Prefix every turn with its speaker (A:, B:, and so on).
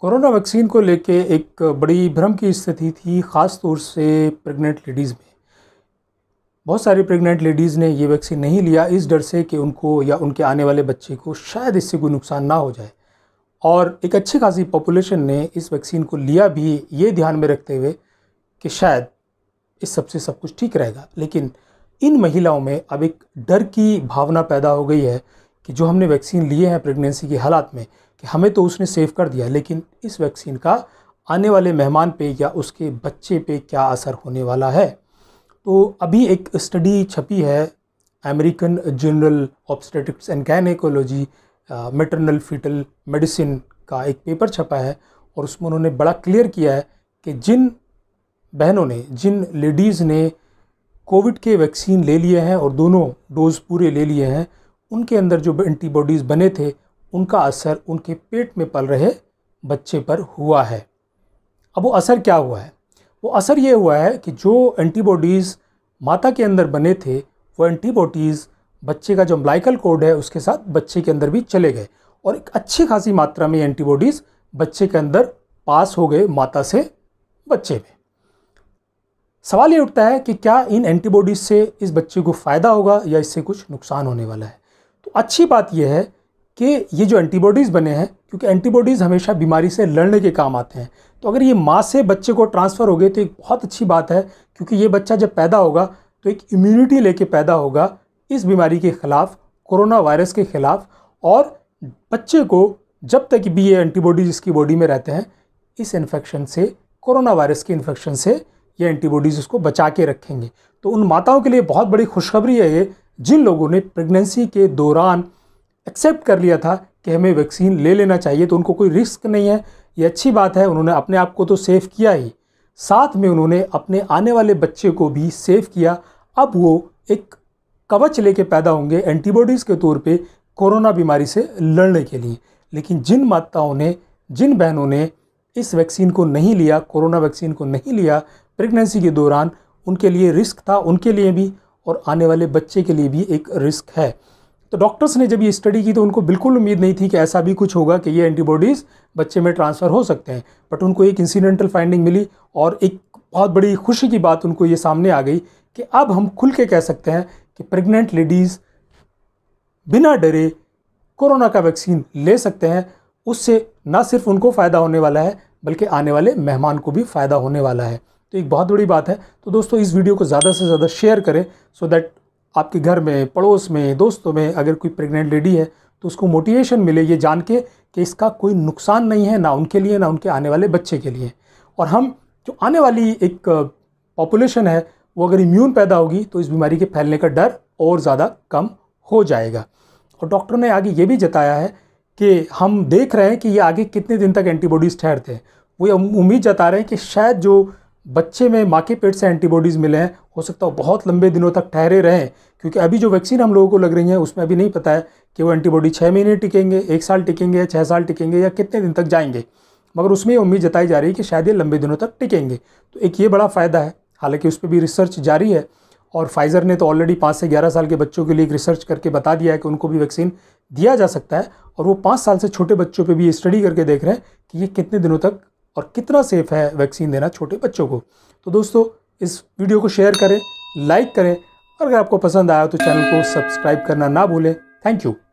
A: corona vaccine को लेके एक बड़ी भ्रम की स्थिति थी ख़ास तौर से प्रेग्नेंट लेडीज़ में बहुत सारी प्रेग्नेंट लेडीज़ ने ये वैक्सीन नहीं लिया इस डर से कि उनको या उनके आने वाले बच्चे को शायद इससे कोई नुकसान ना हो जाए और एक अच्छी खासी पॉपुलेशन ने इस वैक्सीन को लिया भी ये ध्यान में रखते हुए कि शायद इस सबसे सब कुछ ठीक रहेगा लेकिन इन महिलाओं में अब एक डर की भावना पैदा हो गई है कि जो हमने वैक्सीन लिए हैं प्रेगनेंसी की हालात में कि हमें तो उसने सेव कर दिया लेकिन इस वैक्सीन का आने वाले मेहमान पे या उसके बच्चे पे क्या असर होने वाला है तो अभी एक स्टडी छपी है American journal obstetrics and gynaecology maternal fetal medicine का एक पेपर छपा है और उसमें उन्होंने बड़ा क्लियर किया है कि जिन बहनों ने जिन लेडीज़ ने कोविड के वैक्सीन ले लिए हैं और दोनों डोज पूरे ले लिए हैं उनके अंदर जो एंटीबॉडीज़ बने थे उनका असर उनके पेट में पल रहे बच्चे पर हुआ है अब वो असर क्या हुआ है वो असर ये हुआ है कि जो एंटीबॉडीज़ माता के अंदर बने थे वो एंटीबॉडीज़ बच्चे का जो ब्लाइकल कोड है उसके साथ बच्चे के अंदर भी चले गए और एक अच्छी खासी मात्रा में एंटीबॉडीज़ बच्चे के अंदर पास हो गए माता से बच्चे में सवाल ये उठता है कि क्या इन एंटीबॉडीज़ से इस बच्चे को फ़ायदा होगा या इससे कुछ नुकसान होने वाला है तो अच्छी बात यह है कि ये जो एंटीबॉडीज़ बने हैं क्योंकि एंटीबॉडीज़ हमेशा बीमारी से लड़ने के काम आते हैं तो अगर ये माँ से बच्चे को ट्रांसफ़र हो गए तो एक बहुत अच्छी बात है क्योंकि ये बच्चा जब पैदा होगा तो एक इम्यूनिटी लेके पैदा होगा इस बीमारी के ख़िलाफ़ कोरोना वायरस के ख़िलाफ़ और बच्चे को जब तक भी ये एंटीबॉडीज़ इसकी बॉडी में रहते हैं इस इन्फेक्शन से कोरोना वायरस के इन्फेक्शन से ये एंटीबॉडीज़ उसको बचा के रखेंगे तो उन माताओं के लिए बहुत बड़ी खुशखबरी है ये जिन लोगों ने प्रेगनेंसी के दौरान एक्सेप्ट कर लिया था कि हमें वैक्सीन ले लेना चाहिए तो उनको कोई रिस्क नहीं है ये अच्छी बात है उन्होंने अपने आप को तो सेफ़ किया ही साथ में उन्होंने अपने आने वाले बच्चे को भी सेफ किया अब वो एक कवच लेके पैदा होंगे एंटीबॉडीज़ के तौर पे कोरोना बीमारी से लड़ने के लिए लेकिन जिन माताओं ने जिन बहनों ने इस वैक्सीन को नहीं लिया कोरोना वैक्सीन को नहीं लिया प्रेगनेंसी के दौरान उनके लिए रिस्क था उनके लिए भी और आने वाले बच्चे के लिए भी एक रिस्क है तो डॉक्टर्स ने जब ये स्टडी की तो उनको बिल्कुल उम्मीद नहीं थी कि ऐसा भी कुछ होगा कि ये एंटीबॉडीज़ बच्चे में ट्रांसफ़र हो सकते हैं बट उनको एक इंसिडेंटल फाइंडिंग मिली और एक बहुत बड़ी खुशी की बात उनको ये सामने आ गई कि अब हम खुल के कह सकते हैं कि प्रेग्नेंट लेडीज़ बिना डरे कोरोना का वैक्सीन ले सकते हैं उससे ना सिर्फ उनको फ़ायदा होने वाला है बल्कि आने वाले मेहमान को भी फ़ायदा होने वाला है तो एक बहुत बड़ी बात है तो दोस्तों इस वीडियो को ज़्यादा से ज़्यादा शेयर करें सो so दैट आपके घर में पड़ोस में दोस्तों में अगर कोई प्रेग्नेंट लेडी है तो उसको मोटिवेशन मिले ये जान के कि इसका कोई नुकसान नहीं है ना उनके लिए ना उनके आने वाले बच्चे के लिए और हम जो आने वाली एक पॉपुलेशन है वो अगर इम्यून पैदा होगी तो इस बीमारी के फैलने का डर और ज़्यादा कम हो जाएगा और डॉक्टर ने आगे ये भी जताया है कि हम देख रहे हैं कि ये आगे कितने दिन तक एंटीबॉडीज़ ठहरते हैं वो उम्मीद जता रहे हैं कि शायद जो बच्चे में माँ के पेट से एंटीबॉडीज़ मिले हैं हो सकता है बहुत लंबे दिनों तक ठहरे रहें क्योंकि अभी जो वैक्सीन हम लोगों को लग रही है उसमें अभी नहीं पता है कि वो एंटीबॉडी छः महीने टिकेंगे एक साल टिकेंगे या छः साल टिकेंगे या कितने दिन तक जाएंगे मगर उसमें उम्मीद जताई जा रही है कि शायद ये लंबे दिनों तक टिकेंगे तो एक ये बड़ा फ़ायदा है हालांकि उस पर भी रिसर्च जारी है और फाइज़र ने तो ऑलरेडी पाँच से ग्यारह साल के बच्चों के लिए एक रिसर्च करके बता दिया है कि उनको भी वैक्सीन दिया जा सकता है और वो पाँच साल से छोटे बच्चों पर भी ये स्टडी करके देख रहे हैं कि ये कितने दिनों तक और कितना सेफ़ है वैक्सीन देना छोटे बच्चों को तो दोस्तों इस वीडियो को शेयर करें लाइक करें और अगर आपको पसंद आया तो चैनल को सब्सक्राइब करना ना भूलें थैंक यू